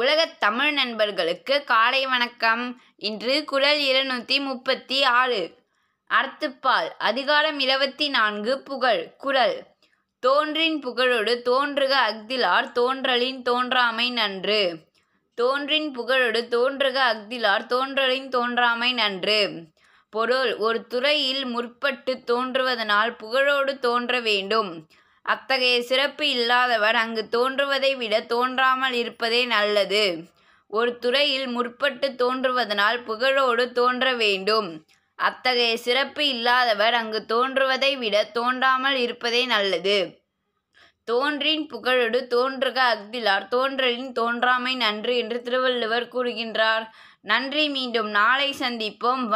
உலகத் தமிழ் நண்பர்களுக்கு காலை வணக்கம் இன்று குரல் இருநூற்றி முப்பத்தி ஆறு அர்த்தப்பால் அதிகாரம் இருபத்தி நான்கு புகழ் குரல் தோன்றின் புகழோடு தோன்றுக அக்திலார் தோன்றலின் தோன்றாமை நன்று தோன்றின் புகழோடு தோன்றுக அக்திலார் தோன்றலின் தோன்றாமை நன்று பொருள் ஒரு துறையில் முற்பட்டு தோன்றுவதனால் புகழோடு தோன்ற வேண்டும் அத்தகைய சிறப்பு இல்லாதவர் அங்கு தோன்றுவதை விட தோன்றாமல் இருப்பதே நல்லது ஒரு துறையில் முற்பட்டு தோன்றுவதனால் புகழோடு தோன்ற வேண்டும் அத்தகைய சிறப்பு இல்லாதவர் அங்கு தோன்றுவதை விட தோன்றாமல் இருப்பதே நல்லது தோன்றின் புகழோடு தோன்றுக அஃதிலார் தோன்றலின் தோன்றாமை நன்று என்று திருவள்ளுவர் கூறுகின்றார் நன்றி மீண்டும் நாளை சந்திப்போம்